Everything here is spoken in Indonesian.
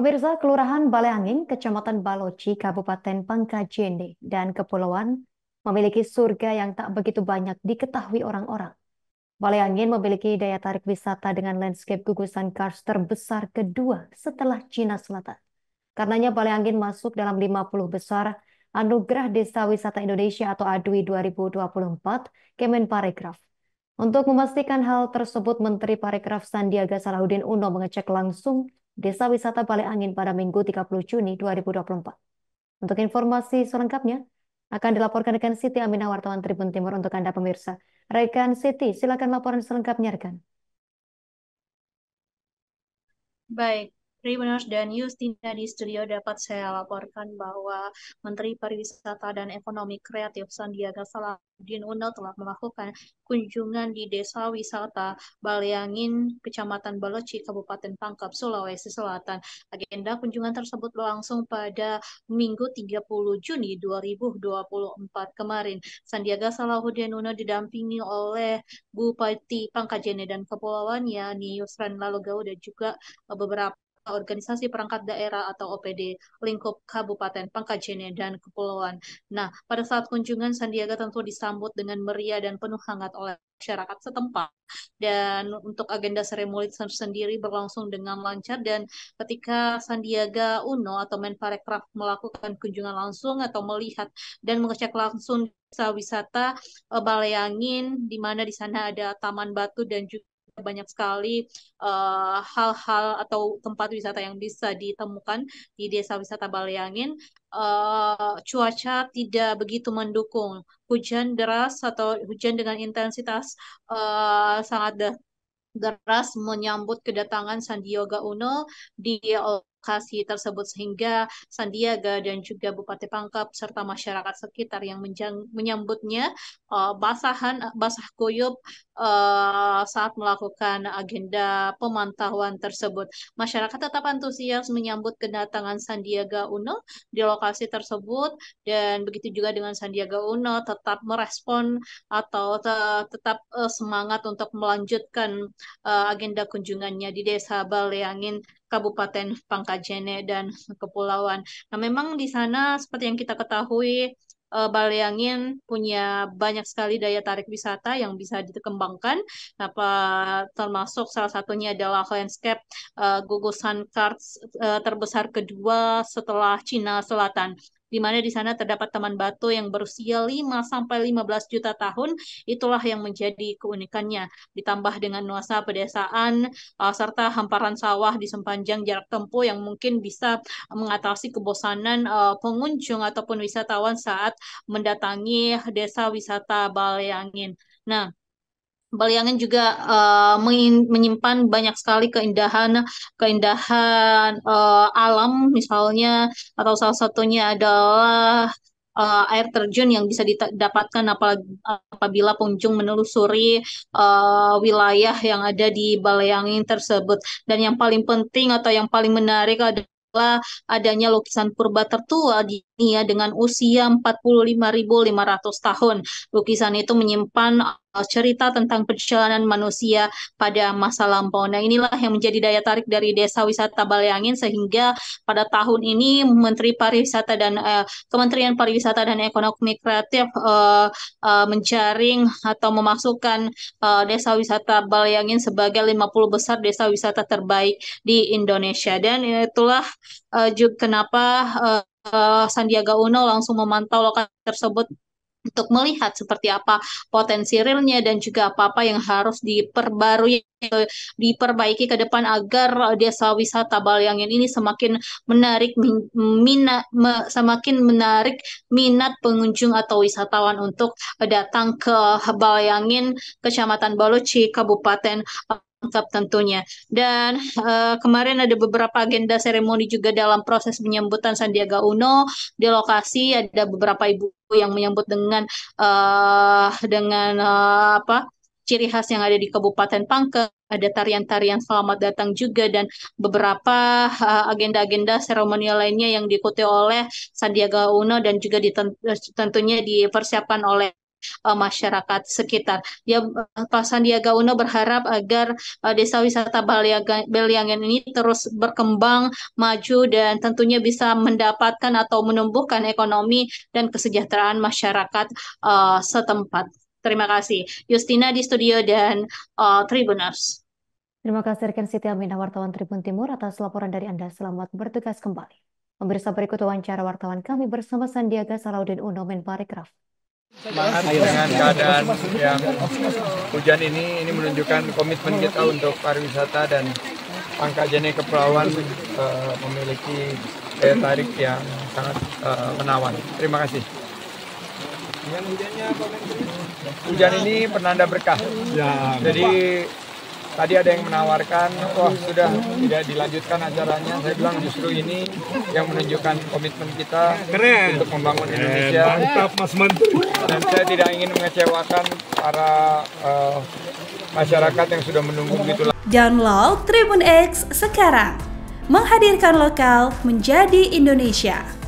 Pemirsa Kelurahan Balai Angin, Kecamatan Baloci, Kabupaten Pangkajene, dan Kepulauan memiliki surga yang tak begitu banyak diketahui orang-orang. Balai Angin memiliki daya tarik wisata dengan landscape gugusan karst terbesar kedua setelah Cina Selatan. Karenanya Balai Angin masuk dalam 50 besar Anugerah Desa Wisata Indonesia atau ADWI 2024 Kemenparekraf. Untuk memastikan hal tersebut, Menteri Parekraf Sandiaga Salahuddin Uno mengecek langsung Desa Wisata Balai Angin pada Minggu 30 Juni 2024. Untuk informasi selengkapnya, akan dilaporkan rekan Siti Aminah wartawan Tribun Timur untuk Anda pemirsa. Rekan Siti, silakan laporan selengkapnya rekan. Baik, Revenus dan Yustina di studio dapat saya laporkan bahwa Menteri Pariwisata dan Ekonomi Kreatif Sandiaga Salahuddin Uno telah melakukan kunjungan di Desa Wisata Baleangin, Kecamatan Baloci, Kabupaten Pangkep, Sulawesi Selatan. Agenda kunjungan tersebut berlangsung pada Minggu 30 Juni 2024 kemarin. Sandiaga Salahuddin Uno didampingi oleh Bupati Pangkajene dan Kepulauan, yakni Yusran Lalogau dan juga beberapa organisasi perangkat daerah atau OPD lingkup kabupaten Pangkajene dan kepulauan. Nah, pada saat kunjungan Sandiaga tentu disambut dengan meriah dan penuh hangat oleh masyarakat setempat. Dan untuk agenda seremoni sendiri berlangsung dengan lancar dan ketika Sandiaga Uno atau Menparekraf melakukan kunjungan langsung atau melihat dan mengecek langsung desa wisata eh, Baleangin di mana di sana ada Taman Batu dan juga banyak sekali eh, hal-hal uh, atau tempat wisata yang bisa ditemukan di desa wisata Baleangin. Uh, cuaca tidak begitu mendukung, hujan deras atau hujan dengan intensitas uh, sangat deras menyambut kedatangan Sandiaga Uno di lokasi tersebut sehingga Sandiaga dan juga Bupati Pangkep serta masyarakat sekitar yang menyambutnya uh, basahan basah kuyup uh, saat melakukan agenda pemantauan tersebut. Masyarakat tetap antusias menyambut kedatangan Sandiaga Uno di lokasi tersebut dan begitu juga dengan Sandiaga Uno tetap merespon atau te tetap uh, semangat untuk melanjutkan uh, agenda kunjungannya di Desa Baleangin Kabupaten Pangkajene dan Kepulauan. Nah, memang di sana seperti yang kita ketahui eh, Baleangin punya banyak sekali daya tarik wisata yang bisa dikembangkan. Apa nah, termasuk salah satunya adalah landscape uh, gugusan karts uh, terbesar kedua setelah Cina Selatan di mana di sana terdapat teman batu yang berusia 5 sampai 15 juta tahun. Itulah yang menjadi keunikannya. Ditambah dengan nuansa pedesaan uh, serta hamparan sawah di sepanjang jarak tempuh yang mungkin bisa mengatasi kebosanan uh, pengunjung ataupun wisatawan saat mendatangi desa wisata Baleangin. Nah, Baliangan juga uh, menyimpan banyak sekali keindahan keindahan uh, alam misalnya atau salah satunya adalah uh, air terjun yang bisa didapatkan apabila pengunjung menelusuri uh, wilayah yang ada di Baliangan tersebut. Dan yang paling penting atau yang paling menarik adalah adanya lukisan purba tertua di dunia dengan usia 45.500 tahun. Lukisan itu menyimpan Eh, cerita tentang perjalanan manusia pada masa lampau. Nah, inilah yang menjadi daya tarik dari Desa Wisata Baleangin sehingga pada tahun ini Menteri Pariwisata dan eh, Kementerian Pariwisata dan Ekonomi Kreatif eh, eh, menjaring atau memasukkan eh, Desa Wisata Baleangin sebagai 50 besar desa wisata terbaik di Indonesia. Dan itulah eh, juga kenapa eh, eh, Sandiaga Uno langsung memantau lokasi tersebut untuk melihat seperti apa potensi realnya dan juga apa-apa yang harus diperbarui diperbaiki ke depan agar eh, desa wisata Balyangin ini semakin menarik minat semakin menarik minat pengunjung atau wisatawan untuk eh, datang ke Balyangin Kecamatan Baluci Kabupaten lengkap tentunya. Dan uh, kemarin ada beberapa agenda seremoni juga dalam proses penyambutan Sandiaga Uno di lokasi ada beberapa ibu yang menyambut dengan uh, dengan uh, apa ciri khas yang ada di Kabupaten Pangke ada tarian-tarian selamat datang juga dan beberapa agenda-agenda uh, seremonial lainnya yang diikuti oleh Sandiaga Uno dan juga diten tentunya dipersiapkan oleh uh, masyarakat sekitar. Ya, eh, Pak Sandiaga Uno berharap agar uh, desa wisata Beliangan ini terus berkembang, maju, dan tentunya bisa mendapatkan atau menumbuhkan ekonomi dan kesejahteraan masyarakat uh, setempat. Terima kasih. Justina di studio dan uh, Tribuners. Terima kasih rekan Siti Aminah wartawan Tribun Timur atas laporan dari Anda. Selamat bertugas kembali. Pemirsa berikut wawancara wartawan kami bersama Sandiaga Salahuddin Uno Menparekraf dengan keadaan yang hujan ini, ini menunjukkan komitmen kita untuk pariwisata dan angka Jene Kepulauan uh, memiliki daya tarik yang sangat uh, menawan. Terima kasih. Hujan ini penanda berkah. Ya. Jadi tadi ada yang menawarkan, wah sudah tidak dilanjutkan acaranya. Saya bilang justru ini yang menunjukkan komitmen kita Keren. untuk membangun Indonesia. Mantap Mas Menteri. Dan saya tidak ingin mengecewakan para uh, masyarakat yang sudah menunggu gitu. Download Tribun X sekarang. Menghadirkan lokal menjadi Indonesia.